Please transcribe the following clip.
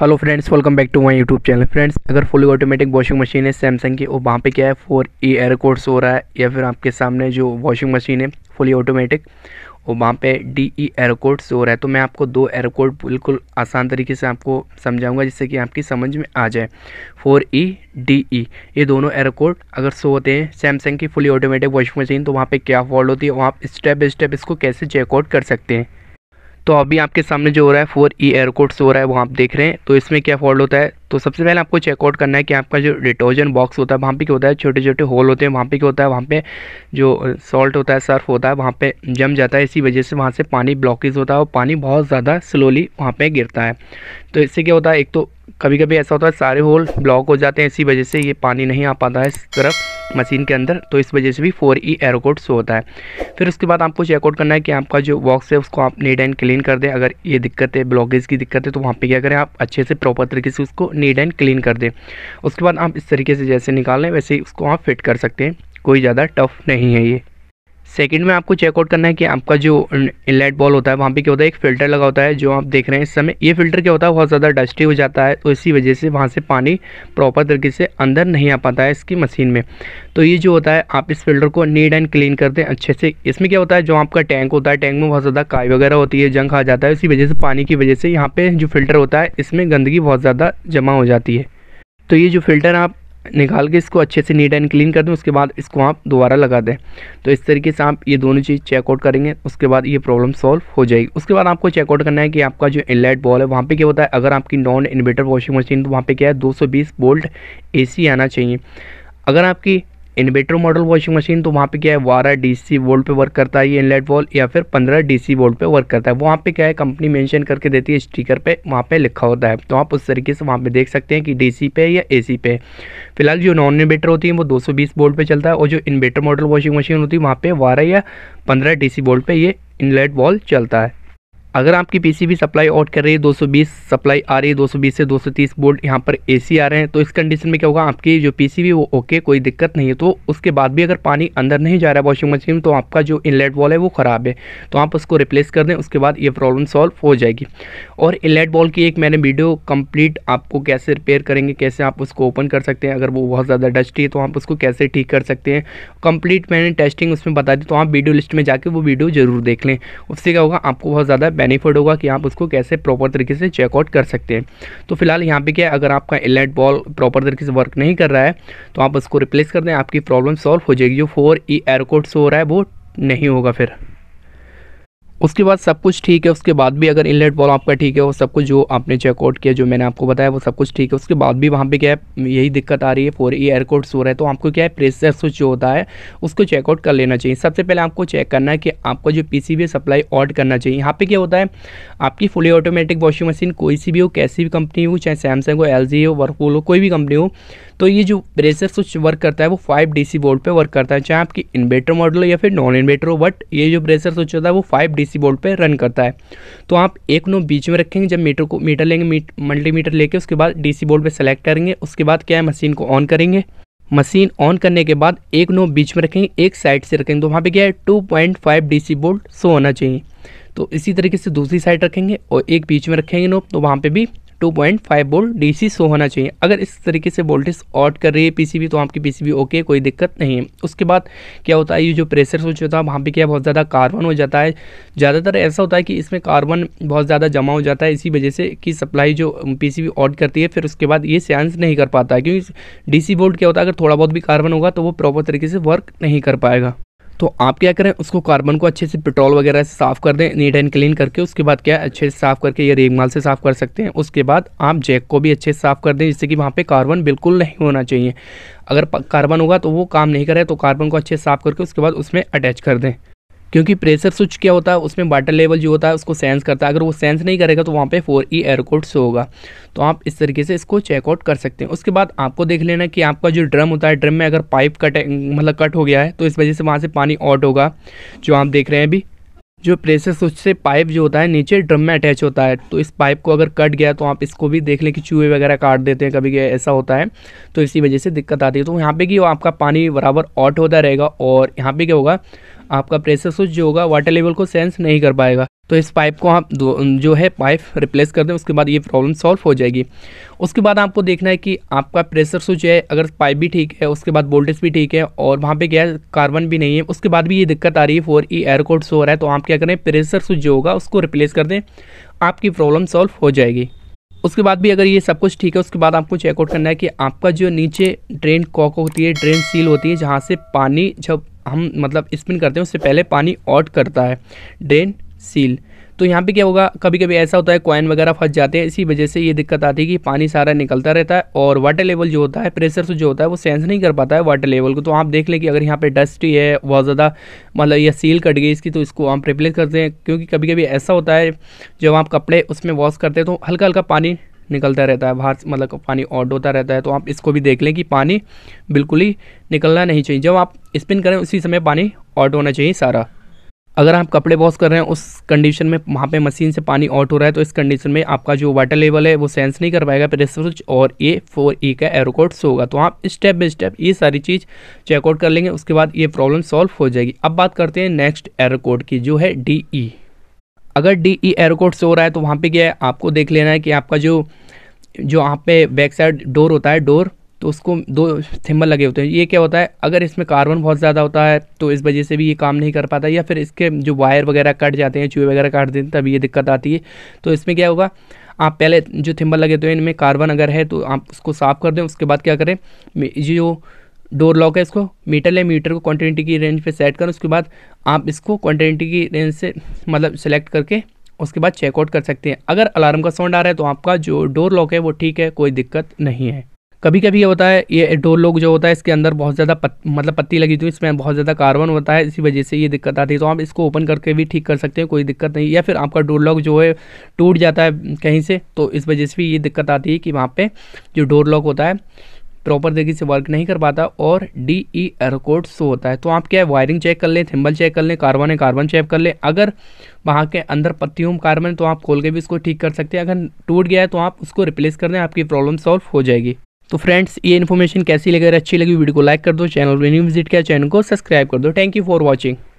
Hello friends welcome back to my YouTube channel friends अगर full automatic washing machine है Samsung की और वहाँ पे क्या है फोर ई एयर कोड्स हो रहा है या फिर आपके सामने जो वॉशिंग मशीन है फुली ऑटोमेटिक और वहाँ पे डी ई एयर कोड्स हो रहा है तो मैं आपको दो एयर कोड बिल्कुल आसान तरीके से आपको समझाऊँगा जिससे कि आपकी समझ में आ जाए फोर ई डी ई ये दोनों एयर कोड अगर सो होते हैं सैमसंग की फुली ऑटोमेटिक वॉशिंग मशीन तो वहाँ पर क्या फॉल्ट होती है वहाँ आप स्टेप बाई स्टेप इसको कैसे चेकआउट कर सकते हैं तो अभी आपके सामने जो हो रहा है फोर ई एयरकोड्स हो रहा है वो आप देख रहे हैं तो इसमें क्या फॉल्ट होता है तो सबसे पहले आपको चेकआउट करना है कि आपका जो डिटर्जेंट बॉक्स होता है वहाँ पे क्या होता है छोटे छोटे होल होते हैं वहाँ पे क्या होता है वहाँ पे जो सॉल्ट होता है सर्फ होता है वहाँ पे जम जाता है इसी वजह से वहाँ से पानी ब्लॉकेज होता है और पानी बहुत ज़्यादा स्लोली वहाँ पर गिरता है तो इससे क्या होता है एक तो कभी कभी ऐसा होता है सारे होल ब्लॉक हो जाते हैं इसी वजह से ये पानी नहीं आ पाता है इस तरफ मशीन के अंदर तो इस वजह से भी four E error code show होता है फिर उसके बाद आपको चेकआउट करना है कि आपका जो बॉक्स है उसको आप नीट एंड क्लीन कर दें अगर ये दिक्कत है ब्लॉगेज की दिक्कत है तो वहाँ पर क्या करें आप अच्छे से प्रॉपर तरीके से उसको नीट एंड क्लीन कर दें उसके बाद आप इस तरीके से जैसे निकाल लें वैसे ही उसको आप फिट कर सकते हैं कोई ज़्यादा टफ नहीं है ये सेकंड में आपको चेकआउट करना है कि आपका जो इनलेट बॉल होता है वहाँ पे क्या होता है एक फ़िल्टर लगा होता है जो आप देख रहे हैं इस समय ये फ़िल्टर क्या होता है बहुत ज़्यादा डस्टी हो जाता है तो इसी वजह से वहाँ से पानी प्रॉपर तरीके से अंदर नहीं आ पाता है इसकी मशीन में तो ये जो होता है आप इस फ़िल्टर को नीट एंड क्लीन करते हैं अच्छे से इसमें क्या होता है जो आपका टैंक होता है टैंक में बहुत ज़्यादा काई वगैरह होती है जंग आ जाता है इसी वजह से पानी की वजह से यहाँ पर जो फ़िल्टर होता है इसमें गंदगी बहुत ज़्यादा जमा हो जाती है तो ये जो फ़िल्टर आप निकाल के इसको अच्छे से नीट एंड क्लीन कर दें उसके बाद इसको आप दोबारा लगा दें तो इस तरीके से आप ये दोनों चीज़ चेकआउट करेंगे उसके बाद ये प्रॉब्लम सॉल्व हो जाएगी उसके बाद आपको चेकआउट करना है कि आपका जो इनलाइट बॉल है वहाँ पे क्या होता है अगर आपकी नॉन इन्वर्टर वॉशिंग मशीन तो वहाँ पर क्या है दो वोल्ट एसी आना चाहिए अगर आपकी इन्वेटर मॉडल वॉशिंग मशीन तो वहाँ पे क्या है बारह डीसी वोल्ट पे वर्क करता है ये इनलेट वॉल या फिर पंद्रह डीसी वोल्ट पे वर्क करता है वहाँ पे क्या है कंपनी मेंशन करके देती है स्टिकर पे वहाँ पे लिखा होता है तो आप उस तरीके से वहाँ पे देख सकते हैं कि डीसी पे या एसी पे फिलहाल जो नॉन इन्वेटर होती है वो दो सौ वोल्ट पर चलता है और जो इन्वेटर मॉडल वॉशिंग मशीन होती है वहाँ पर बारह या पंद्रह डी वोल्ट पर ये इनलेट वॉल चलता है अगर आपकी पीसीबी सप्लाई आउट कर रही है 220 सप्लाई आ रही है 220 से 230 बोल्ट यहाँ पर एसी आ रहे हैं तो इस कंडीशन में क्या होगा आपकी जो पीसीबी वो ओके कोई दिक्कत नहीं है तो उसके बाद भी अगर पानी अंदर नहीं जा रहा है वॉशिंग मशीन तो आपका जो इनलेट वॉल है वो ख़राब है तो आप उसको रिप्लेस कर दें उसके बाद ये प्रॉब्लम सॉल्व हो जाएगी और इनलेट वॉल की एक मैंने वीडियो कम्प्लीट आपको कैसे रिपेयर करेंगे कैसे आप उसको ओपन कर सकते हैं अगर वो बहुत ज़्यादा डस्टी है तो आप उसको कैसे ठीक कर सकते हैं कम्प्लीट मैंने टेस्टिंग उसमें बता दी तो आप वीडियो लिस्ट में जाकर वो वीडियो ज़रूर देख लें उससे क्या होगा आपको बहुत ज़्यादा बेनिफिट होगा कि आप उसको कैसे प्रॉपर तरीके से चेकआउट कर सकते हैं तो फिलहाल यहाँ पे क्या है अगर आपका इलेट बॉल प्रॉपर तरीके से वर्क नहीं कर रहा है तो आप उसको रिप्लेस कर दें आपकी प्रॉब्लम सॉल्व हो जाएगी जो फोर ई एयरकोड्स हो रहा है वो नहीं होगा फिर उसके बाद सब कुछ ठीक है उसके बाद भी अगर इनलेट बॉल आपका ठीक है वो सब कुछ जो आपने चेकआउट किया जो मैंने आपको बताया वो सब कुछ ठीक है उसके बाद भी वहाँ पे क्या है यही दिक्कत आ रही है फोर ई एयरकोड सो रहा है तो आपको क्या है प्रेशर स्विच जो होता है उसको चेकआउट कर लेना चाहिए सबसे पहले आपको चेक करना है कि आपका जो पी सप्लाई ऑड करना चाहिए यहाँ पर क्या होता है आपकी फुली ऑटोमेटिक वॉशिंग मशीन कोई सी भी हो कैसी भी कंपनी हो चाहे सैमसंग हो एल हो वर्कूल हो कोई भी कंपनी हो तो ये जो प्रेशर स्विच वर्क करता है वो फाइव डी सी वोल्ट पर वर्क करता है चाहे आपकी इन्वेटर मॉडल हो या फिर नॉन इन्वेटर हो बट ये जो प्रेशर स्विच होता है वो फाइव डी सी वोल्ट पर रन करता है तो आप एक नो बीच में रखेंगे जब मीटर को मीटर लेंगे मल्टीमीटर लेके उसके बाद डी सी वोल्ट पे सेलेक्ट करेंगे उसके बाद क्या है मशीन को ऑन करेंगे मशीन ऑन करने के बाद एक नो बीच में रखेंगे एक साइड से रखेंगे तो वहाँ पे क्या है two point five D C volt सो होना चाहिए तो इसी तरीके से दूसरी साइड रखेंगे और एक बीच में रखेंगे नो तो वहाँ पे भी 2.5 वोल्ट डीसी सो होना चाहिए अगर इस तरीके से वोल्टेज ऑट कर रही है पीसीबी तो आपकी पीसीबी ओके कोई दिक्कत नहीं है उसके बाद क्या होता है ये जो प्रेशर स्विच होता है वहाँ पर क्या बहुत ज़्यादा कार्बन हो जाता है ज़्यादातर ऐसा होता है कि इसमें कार्बन बहुत ज़्यादा जमा हो जाता है इसी वजह से कि सप्लाई जो पी ऑट करती है फिर उसके बाद ये सेंस नहीं कर पाता है क्योंकि डी सी क्या होता है अगर थोड़ा बहुत भी कार्बन होगा तो वो प्रॉपर तरीके से वर्क नहीं कर पाएगा तो आप क्या करें उसको कार्बन को अच्छे से पेट्रोल वगैरह से साफ़ कर दें नीट एंड क्लीन करके उसके बाद क्या है अच्छे से साफ़ करके या रेगमाल से साफ़ कर सकते हैं उसके बाद आप जैक को भी अच्छे से साफ़ कर दें जिससे कि वहाँ पे कार्बन बिल्कुल नहीं होना चाहिए अगर कार्बन होगा तो वो काम नहीं करे तो कार्बन को अच्छे से साफ़ करके उसके बाद उसमें अटैच कर दें क्योंकि प्रेशर स्विच क्या होता है उसमें वाटर लेवल जो होता है उसको सेंस करता है अगर वो सेंस नहीं करेगा तो वहाँ पे फोर ई एयरकोड शो होगा तो आप इस तरीके से इसको चेकआउट कर सकते हैं उसके बाद आपको देख लेना कि आपका जो ड्रम होता है ड्रम में अगर पाइप कट मतलब कट हो गया है तो इस वजह से वहाँ से पानी आउट होगा जो आप देख रहे हैं अभी जो प्रेशर स्विच से पाइप जो होता है नीचे ड्रम में अटैच होता है तो इस पाइप को अगर कट गया तो आप इसको भी देख लें कि चूहे वगैरह काट देते हैं कभी ऐसा होता है तो इसी वजह से दिक्कत आती है तो यहाँ पे कि आपका पानी बराबर आउट होता रहेगा और यहाँ पे क्या होगा आपका प्रेशर स्विच जो होगा वाटर लेवल को सेंस नहीं कर पाएगा तो इस पाइप को आप जो है पाइप रिप्लेस कर दें उसके बाद ये प्रॉब्लम सॉल्व हो जाएगी उसके बाद आपको देखना है कि आपका प्रेशर स्विच है अगर पाइप भी ठीक है उसके बाद वोल्टेज भी ठीक है और वहाँ पे क्या कार्बन भी नहीं है उसके बाद भी ये दिक्कत आ रही है फोर ई एयरकोड हो रहा है तो आप क्या करें प्रेशर स्विच जो होगा उसको रिप्लेस कर दें आपकी प्रॉब्लम सॉल्व हो जाएगी उसके बाद भी अगर ये सब कुछ ठीक है उसके बाद आपको चेकआउट करना है कि आपका जो नीचे ड्रेन कॉक होती है ड्रेन सील होती है जहाँ से पानी जब हम मतलब स्पिन करते हैं उससे पहले पानी ऑट करता है ड्रेन सील तो यहाँ पे क्या होगा कभी कभी ऐसा होता है कॉइन वगैरह फंस जाते हैं इसी वजह से ये दिक्कत आती है कि पानी सारा निकलता रहता है और वाटर लेवल जो होता है प्रेशर से जो होता है वो सेंस नहीं कर पाता है वाटर लेवल को तो आप देख लें कि अगर यहाँ पे डस्ट ही है बहुत ज़्यादा मतलब यह सील कट गई इसकी तो इसको आप रिप्लेस करते हैं क्योंकि कभी कभी ऐसा होता है जब आप कपड़े उसमें वॉश करते हैं तो हल्का हल्का पानी निकलता रहता है बाहर मतलब पानी ऑड होता रहता है तो आप इसको भी देख लें कि पानी बिल्कुल ही निकलना नहीं चाहिए जब आप स्पिन करें उसी समय पानी ऑट होना चाहिए सारा अगर आप कपड़े वॉश कर रहे हैं उस कंडीशन में वहाँ पे मशीन से पानी ऑट हो रहा है तो इस कंडीशन में आपका जो वाटर लेवल है वो सेंस नहीं कर पाएगा प्रेशर स्विच और ये फोर ई e का एरोकोड शो होगा तो आप स्टेप बाई स्टेप ये सारी चीज़ चेकआउट कर लेंगे उसके बाद ये प्रॉब्लम सॉल्व हो जाएगी अब बात करते हैं नेक्स्ट एरोकोड की जो है डी ई e। अगर डी ई एयरकोट से हो रहा है तो वहाँ पे क्या है आपको देख लेना है कि आपका जो जो आप पे बैक साइड डोर होता है डोर तो उसको दो थिम्बल लगे होते हैं ये क्या होता है अगर इसमें कार्बन बहुत ज़्यादा होता है तो इस वजह से भी ये काम नहीं कर पाता या फिर इसके जो वायर वगैरह कट जाते हैं चूहे वगैरह काट देते हैं तब ये दिक्कत आती है तो इसमें क्या होगा आप पहले जो थिम्बल लगे होते हैं इनमें कार्बन अगर है तो आप उसको साफ़ कर दें उसके बाद क्या करें जो डोर लॉक है इसको मीटर ले मीटर को क्वान्टिटी की रेंज पे सेट करें उसके बाद आप इसको क्वान्टिटी की रेंज से मतलब सेलेक्ट करके उसके बाद चेकआउट कर सकते हैं अगर अलार्म का साउंड आ रहा है तो आपका जो डोर लॉक है वो ठीक है कोई दिक्कत नहीं है कभी कभी ये होता है ये डोर लॉक जो होता है इसके अंदर बहुत ज़्यादा पत, मतलब पत्ती लगी हुई इसमें बहुत ज़्यादा कार्बन होता है इसी वजह से ये दिक्कत आती है तो आप इसको ओपन करके भी ठीक कर सकते हैं कोई दिक्कत नहीं या फिर आपका डोर लॉक जो है टूट जाता है कहीं से तो इस वजह से भी ये दिक्कत आती है कि वहाँ पर जो डोर लॉक होता है प्रॉपर तरीके से वर्क नहीं कर पाता और डी ई एर कोड शो होता है तो आप क्या है वायरिंग चेक कर लें थिम्बल चेक कर लें कार्बन है कार्बन चेक कर लें अगर वहाँ के अंदर पत्तियों कार्बन तो आप खोल के भी उसको ठीक कर सकते हैं अगर टूट गया है तो आप उसको रिप्लेस कर दें आपकी प्रॉब्लम सॉल्व हो जाएगी तो फ्रेंड्स ये इन्फॉर्मेशन कैसी लगे अच्छी लगी वीडियो को लाइक कर दो चैनल पर न्यू विजिट किया चैनल को सब्सक्राइब कर दो थैंक यू फॉर वॉचिंग